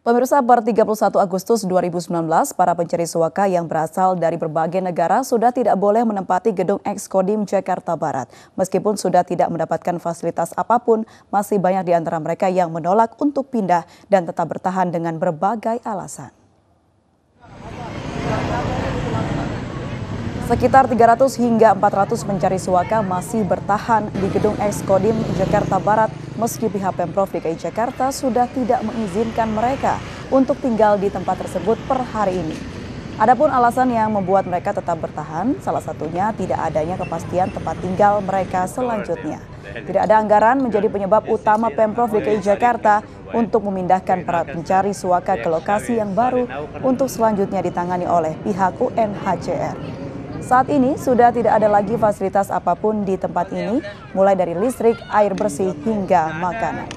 Pemirsa, per 31 Agustus 2019, para pencari suaka yang berasal dari berbagai negara sudah tidak boleh menempati gedung Ekskodim Jakarta Barat. Meskipun sudah tidak mendapatkan fasilitas apapun, masih banyak di antara mereka yang menolak untuk pindah dan tetap bertahan dengan berbagai alasan. Sekitar 300 hingga 400 pencari suaka masih bertahan di gedung Ekskodim Jakarta Barat meski pihak Pemprov DKI Jakarta sudah tidak mengizinkan mereka untuk tinggal di tempat tersebut per hari ini. Adapun alasan yang membuat mereka tetap bertahan, salah satunya tidak adanya kepastian tempat tinggal mereka selanjutnya. Tidak ada anggaran menjadi penyebab utama Pemprov DKI Jakarta untuk memindahkan para pencari suaka ke lokasi yang baru untuk selanjutnya ditangani oleh pihak UNHCR. Saat ini sudah tidak ada lagi fasilitas apapun di tempat ini, mulai dari listrik, air bersih, hingga makanan.